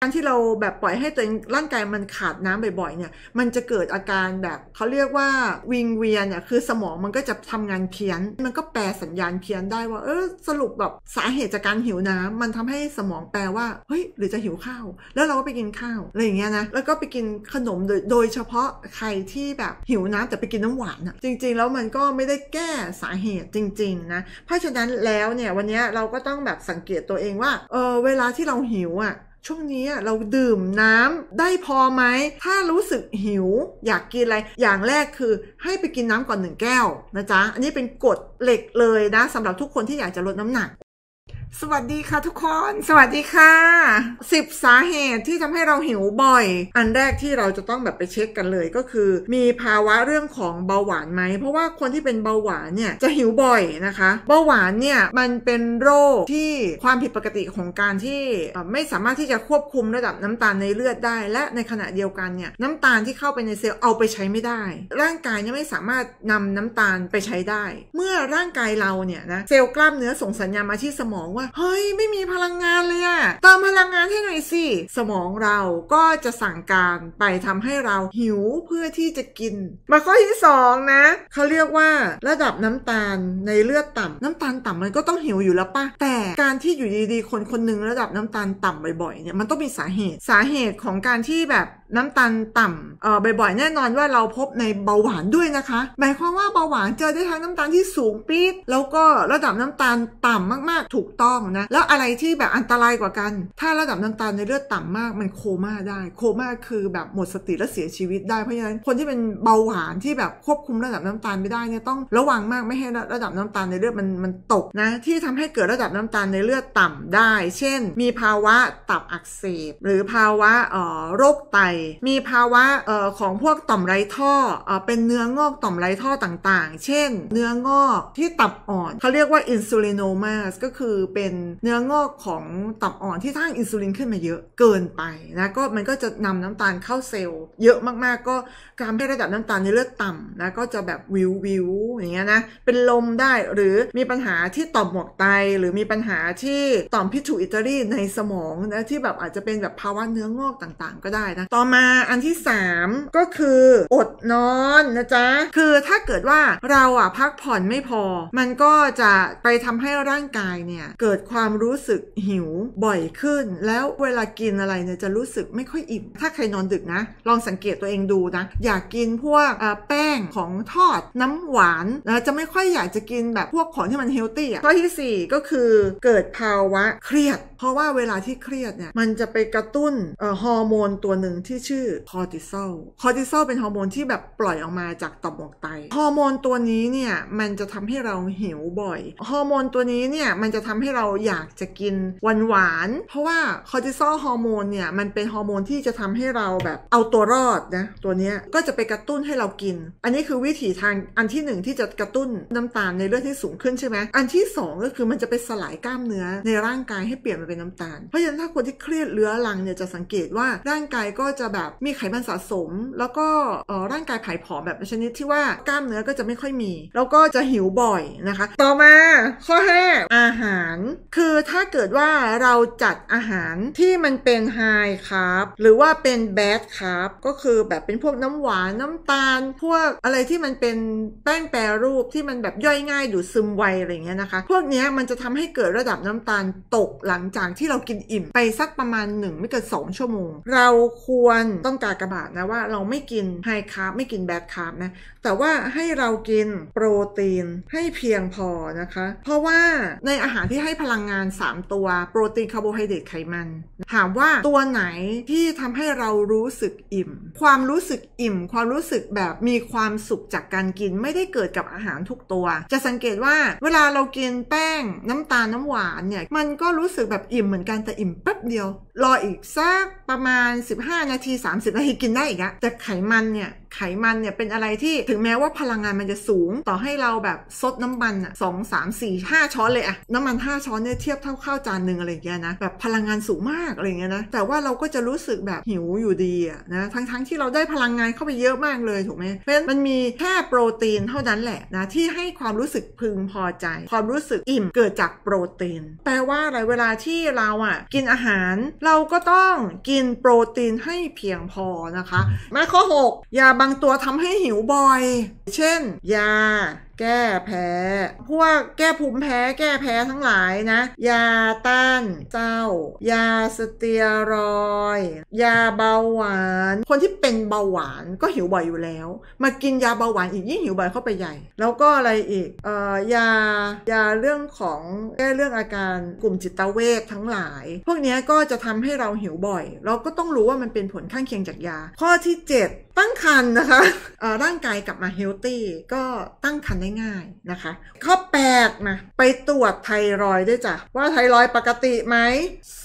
การที่เราแบบปล่อยให้ตัวเองร่างกายมันขาดน้ำบ่อย ๆ เนี่ย มันจะเกิดอาการแบบเขาเรียกว่าวิงเวียนเนี่ยคือสมองมันก็จะทำงานเพี้ยน มันก็แปลสัญญาณเพี้ยนได้ว่า เออสรุปแบบสาเหตุจากการหิวน้ำ มันทำให้สมองแปลว่าเฮ้ยหรือจะหิวข้าว แล้วเราก็ไปกินข้าวอะไรอย่างเงี้ยนะ แล้วก็ไปกินขนมโดยโดยเฉพาะใครที่แบบหิวน้ำแต่ไปกินน้ำหวานอะจริง ๆแล้วมันก็ไม่ได้แก้สาเหตุจริงๆนะ เพราะฉะนั้นแล้วเนี่ยวันนี้เราก็ต้องแบบสังเกตตัวเองว่า เออเวลาที่เราหิวอะช่วงนี้เราดื่มน้ำได้พอไหม ถ้ารู้สึกหิวอยากกินอะไร อย่างแรกคือให้ไปกินน้ำก่อนหนึ่งแก้วนะจ๊ะ อันนี้เป็นกฎเหล็กเลยนะสำหรับทุกคนที่อยากจะลดน้ำหนักสวัสดีค่ะทุกคน สวัสดีค่ะ 10 สาเหตุที่ทำให้เราหิวบ่อย อันแรกที่เราจะต้องแบบไปเช็คกันเลยก็คือ มีภาวะเรื่องของเบาหวานไหมเพราะว่าคนที่เป็นเบาหวานเนี่ยจะหิวบ่อยนะคะ เบาหวาน เนี่ยมันเป็นโรคที่ความผิดปกติของการที่ไม่สามารถที่จะควบคุมระดับน้ำตาลในเลือดได้ และในขณะเดียวกันเนี่ยน้ำตาลที่เข้าไปในเซลล์เอาไปใช้ไม่ได้ ร่างกายยังไม่สามารถนำน้ำตาลไปใช้ได้ เมื่อร่างกายเราเนี่ยนะเซลล์กล้ามเนื้อส่งสัญญาณมาที่สมองว่าเฮ้ยไม่มีพลังงานเลยอะเติมพลังงานให้หน่อยสิสมองเราก็จะสั่งการไปทำให้เราหิว เพื่อที่จะกิน มาข้อที่2นะเขาเรียกว่าระดับน้ำตาลในเลือดต่ำน้ำตาลต่ำมันก็ต้องหิวอยู่แล้วปะแต่การที่อยู่ดีๆคนคนหนึ่งระดับน้ำตาลต่ำบ่อย ๆเนี่ยมันต้องมีสาเหตุสาเหตุของการที่แบบน้ำตาลต่ำเอ่อบ่อยๆ แน่นอนว่าเราพบในเบาหวานด้วยนะคะ หมายความว่าเบาหวานเจอได้ทั้งน้ำตาลที่สูงปี๊ด แล้วก็ระดับน้ำตาลต่ำมากๆ ถูกต้องนะ แล้วอะไรที่แบบอันตรายกว่ากัน ถ้าระดับน้ำตาลในเลือดต่ำมาก มันโคม่าได้ โคม่าคือแบบหมดสติและเสียชีวิตได้ เพราะฉะนั้นคนที่เป็นเบาหวานที่แบบควบคุมระดับน้ำตาลไม่ได้เนี่ยต้องระวังมากไม่ให้ระดับน้ำตาลในเลือดมันมันตกนะ ที่ทำให้เกิดระดับน้ำตาลในเลือดต่ำได้ เช่น มีภาวะตับอักเสบ หรือภาวะเอ่อโรคไตมีภาวะออของพวกต่อมไรท่ออเป็นเนื้องอกต่อมไรท่อต่างๆ เช่นเนื้องอกที่ตับอ่อนเขาเรียกว่าอินซูลินโนมาสก็คือเป็นเนื้องอกของตับอ่อนที่ทั้งอินซูลินขึ้นมาเยอะเกินไปนะก็มันก็จะนำน้ำตาลเข้าเซลล์เยอะมากๆ ก็การให้ระดับน้ำตาลในเลือดต่ำนะก็จะแบบวิววิวอย่างเงี้ยนะเป็นลมได้หรือมีปัญหาที่ต่อมหมวกไต หรือมีปัญหาที่ต่อมพิทูอิตาลีในสมองนะที่แบบอาจจะเป็นแบบภาวะเนื้องอกต่างๆ ก็ได้นะต่อมมาอันที่ 3 ก็คืออดนอน นะจ๊ะ คือถ้าเกิดว่าเรา อ่ะ พักผ่อนไม่พอ มันก็จะไปทำให้ร่างกายเนี่ย เกิดความรู้สึกหิวบ่อยขึ้น แล้วเวลากินอะไรเนี่ยจะรู้สึกไม่ค่อยอิ่ม ถ้าใครนอนดึกนะ ลองสังเกตตัวเองดูนะอยากกินพวกแป้งของทอดน้ำหวานนะจะไม่ค่อยอยากจะกินแบบพวกของที่มันเฮลตี้อ่ะข้อที่4ก็คือเกิดภาวะเครียดเพราะว่าเวลาที่เครียดเนี่ยมันจะไปกระตุ้นฮอร์โมนตัวหนึ่งที่ชื่อคอร์ติซอลคอร์ติซอลเป็นฮอร์โมนที่แบบปล่อยออกมาจากต่อมหมวกไตฮอร์โมนตัวนี้เนี่ยมันจะทำให้เราหิวบ่อยฮอร์โมนตัวนี้เนี่ยมันจะทำให้เราอยากจะกินหวานหวานเพราะว่าคอร์ติซอลฮอร์โมนเนี่ยมันเป็นฮอร์โมนที่จะทำให้เราแบบเอาตัวรอดนะตัวนี้ก็จะไปกระตุ้นให้เรากิน อันนี้คือวิถีทางอันที่หนึ่งที่จะกระตุ้นน้ำตาลในเลือดให้สูงขึ้นใช่ไหมอันที่ 2 ก็คือมันจะไปสลายกล้ามเนื้อในร่างกายให้เปลี่ยนเป็นน้ำตาลเพราะฉะนั้นถ้าคนที่เครียดเรื้อรังเนี่ยจะสังเกตว่าร่างกายก็จะแบบมีไขมันสะสม แล้วก็ร่างกายผายผอมแบบชนิดที่ว่ากล้ามเนื้อก็จะไม่ค่อยมีแล้วก็จะหิวบ่อยนะคะ ต่อมา ข้อ5อาหาร คือถ้าเกิดว่าเราจัดอาหารที่มันเป็นไฮคาร์บหรือว่าเป็นแบดคาร์บก็คือแบบเป็นพวกน้ำหวานน้ำตาล พวกอะไรที่มันเป็นแป้งแปรรูปที่มันแบบย่อยง่ายดูดซึมไวอะไรเงี้ยนะคะพวกนี้มันจะทำให้เกิดระดับน้ำตาลตกหลังจากที่เรากินอิ่มไปสักประมาณ 1 ไม่เกิน2ชั่วโมง เราควรต้องการกระบาดนะว่าเราไม่กินไฮคาร์บไม่กินแบดคาร์บนะแต่ว่าให้เรากินโปรตีนให้เพียงพอนะคะ เพราะว่าในอาหารที่ให้พลังงาน 3 ตัว โปรตีนคาร์โบไฮเดรตไขมันถามว่าตัวไหนที่ทำให้เรารู้สึกอิ่ม ความรู้สึกอิ่มความรู้สึกแบบมีความสุขจากการกินไม่ได้เกิดกับอาหารทุกตัว จะสังเกตว่าเวลาเรากินแป้งน้ำตาลน้ำหวานเนี่ยมันก็รู้สึกแบบอิ่มเหมือนกันแต่อิ่มแป๊บเดียว รออีกสักประมาณ 15 นาที 30 นาทีกินได้อีกอะแต่ไขมันเนี่ยไขมันเนี่ยเป็นอะไรที่ถึงแม้ว่าพลังงานมันจะสูงต่อให้เราแบบซดน้ำมันอ่ะสองสามสี่ห้าช้อนเลยอะน้ำมัน 5 ช้อนเนี่ยเทียบเท่าข้าวจานหนึ่งอะไรอย่างเงี้ยนะ แบบพลังงานสูงมากอะไรอย่างเงี้ยนะ แต่ว่าเราก็จะรู้สึกแบบหิวอยู่ดีอะนะ ทั้งๆทที่เราได้พลังงานเข้าไปเยอะมากเลยถูกไหมเพราะฉะนั้นมันมีแค่โปรตีนเท่านั้นแหละนะที่ให้ความรู้สึกพึงพอใจ ความรู้สึกอิ่มเกิดจากโปรตีน แปลว่าอะไรเวลาที่เราอะกินอาหาร เราก็ต้องกินโปรตีนให้เพียงพอนะคะ มาข้อ6อย่าบัางตัวทำให้หิวบ่อย เช่น ยาแก้แพ้พวกแก้ภูมิแพ้แก้แพ้ทั้งหลายนะ ยาต้านเจ้ายาสเตียรอยยาเบาหวาน คนที่เป็นเบาหวานก็หิวบ่อยอยู่แล้ว มากินยาเบาหวานอีกยิ่งหิวบ่อยเข้าไปใหญ่ แล้วก็อะไรอีกเอ่อยายาเรื่องของแก้เรื่องอาการกลุ่มจิตเวททั้งหลาย พวกนี้ก็จะทำให้เราหิวบ่อย เราก็ต้องรู้ว่ามันเป็นผลข้างเคียงจากยา ข้อที่ 7 ตั้งครรภ์นะคะร่างกายกลับมาเฮลตี้ ก็ตั้งครรภ์ง่ายนะคะ ข้อ8นะไปตรวจไทรอยด้วยจ้ะ ว่าไทรอยปกติไหม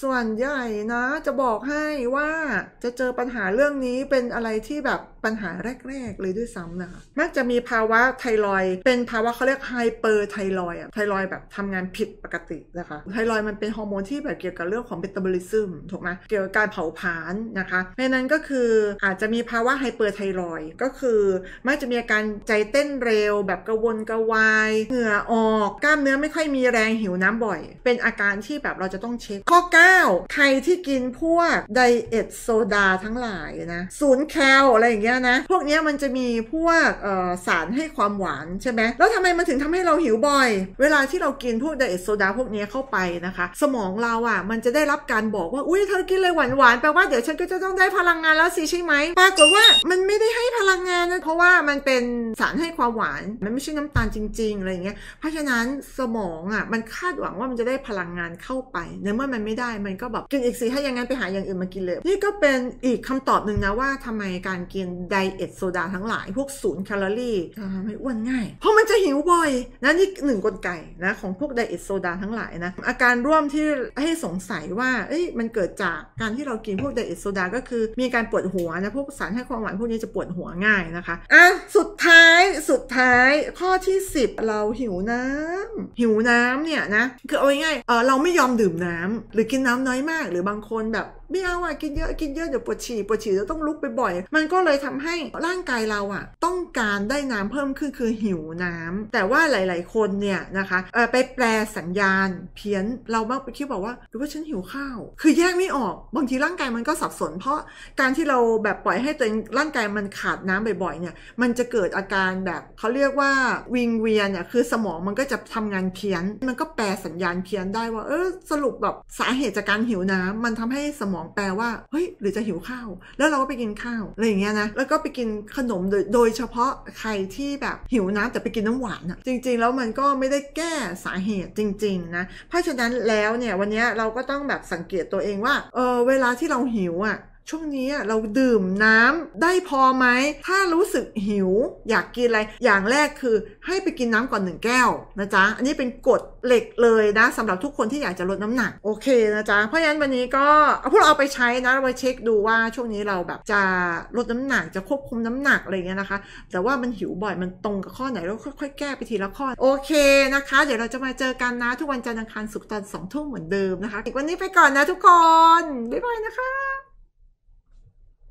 ส่วนใหญ่นะจะบอกให้ว่าจะเจอปัญหาเรื่องนี้เป็นอะไรที่แบบปัญหาแรก ๆ เลยด้วยซ้ำนะคะมักจะมีภาวะไทรอยเป็นภาวะเขาเรียกไฮเปอร์ไทรอยอะไทรอยแบบทำงานผิดปกตินะคะ ไทรอยมันเป็นฮอร์โมนที่แบบเกี่ยวกับเรื่องของเมตาบอลิซึมถูกไหมเกี่ยวกับการเผาผลาญนะคะเพราะนั้นก็คืออาจจะมีภาวะไฮเปอร์ไทรอยก็คือมักจะมีอาการใจเต้นเร็วแบบกระวนกระวาย เหงื่อออกกล้ามเนื้อไม่ค่อยมีแรงหิวน้ำบ่อย เป็นอาการที่แบบเราจะต้องเช็คข้อ9ใครที่กินพวกไดเอทโซดาทั้งหลายนะศูนย์แคลอะไรอย่างเงี้ยนะพวกเนี้ยมันจะมีพวกสารให้ความหวานใช่ไหมแล้วทำไมมันถึงทำให้เราหิวบ่อย เวลาที่เรากินพวกไดเอทโซดาพวกนี้เข้าไปนะคะ สมองเราอะ่ะมันจะได้รับการบอกว่าอุ้ยเธอกินเลยหวานหวานแปลว่าเดี๋ยวฉันก็จะต้องได้พลังงานแล้วสิใช่ไหมปรากฏว่ามันไม่ได้ให้พลังงานนะเพราะว่ามันเป็นสารให้ความหวานมันไม่ใช่นน้ำตาลจริง ๆ อะไรอย่างเงี้ย เพราะฉะนั้นสมองอ่ะมันคาดหวังว่ามันจะได้พลังงานเข้าไป ในเมื่อมันไม่ได้มันก็แบบกินอีกสิ ถ้าอย่างนั้นไปหาอย่างอื่นมากินเลย นี่ก็เป็นอีกคำตอบหนึ่งนะ ว่าทำไมการกินไดเอทโซดาทั้งหลาย พวกศูนย์แคลอรี่ทำให้อ้วนง่าย เพราะมันจะหิวบ่อยนะนี่หนึ่งกลไกนะของพวกไดเอทโซดาทั้งหลายนะอาการร่วมที่ให้สงสัยว่าเอ้ยมันเกิดจากการที่เรากินพวกไดเอทโซดาก็คือมีการปวดหัวนะพวกสารให้ความหวานพวกนี้จะปวดหัวง่ายนะคะ อ่ะสุดท้ายสุดท้ายข้อข้อที่ 10 เราหิวน้ำ หิวน้ำเนี่ยนะ คือเอาง่ายๆเออเราไม่ยอมดื่มน้ำ หรือกินน้ำน้อยมากหรือบางคนแบบไม่เอาอ่ะกินเยอะกินเยอะเดี๋ยวปวดฉี่ปวดฉี่จะต้องลุกไปบ่อยมันก็เลยทำให้ร่างกายเราอ่ะ ต้องการได้น้ำเพิ่มขึ้นคือหิวน้ำ แต่ว่าหลาย ๆ คนเนี่ยนะคะไปแปลสัญญาณเพี้ยนเรามักไปคิดบอกว่าหรือว่าฉันหิวข้าวคือแยกไม่ออกบางทีร่างกายมันก็สับสนเพราะการที่เราแบบปล่อยให้ตัวเองร่างกายมันขาดน้ำบ่อย ๆ เนี่ยมันจะเกิดอาการแบบเขาเรียกว่าวิงเวียนเนี่ยคือสมองมันก็จะทำงานเพี้ยนมันก็แปลสัญญาณเพี้ยนได้ว่าเออสรุปแบบสาเหตุจากการหิวน้ำมันทำให้สมององแปลว่าเฮ้ยหรือจะหิวข้าวแล้วเราก็ไปกินข้าวอะไรอย่างเงี้ยนะแล้วก็ไปกินขนมโดยโดยเฉพาะใครที่แบบหิวน้ำแต่ไปกินน้ำหวานอะจริงๆแล้วมันก็ไม่ได้แก้สาเหตุจริงๆนะเพราะฉะนั้นแล้วเนี่ยวันนี้เราก็ต้องแบบสังเกตตัวเองว่าเออเวลาที่เราหิวอะช่วงนี้เราดื่มน้ำได้พอไหม ถ้ารู้สึกหิวอยากกินอะไร อย่างแรกคือให้ไปกินน้ำก่อนหนึ่งแก้วนะจ๊ะ อันนี้เป็นกฎเหล็กเลยนะสำหรับทุกคนที่อยากจะลดน้ำหนักโอเคนะจ๊ะ เพราะฉะนั้นวันนี้ก็เอาพวกเราเอาไปใช้นะเราไปเช็ค ดูว่า ช่วงนี้เราแบบจะลดน้ำหนักจะควบคุมน้ำหนักอะไรเงี้ยนะคะ แต่ว่ามันหิวบ่อยมันตรงกับข้อไหนเราค่อยๆแก้ไปทีละข้อโอเคนะคะ เดี๋ยวเราจะมาเจอกันนะทุกวันจันทร์อังคารศุกร์ตอนสองทุ่มเหมือนเดิมนะคะวันนี้ไปก่อนนะทุกคน บ๊ายบายนะคะ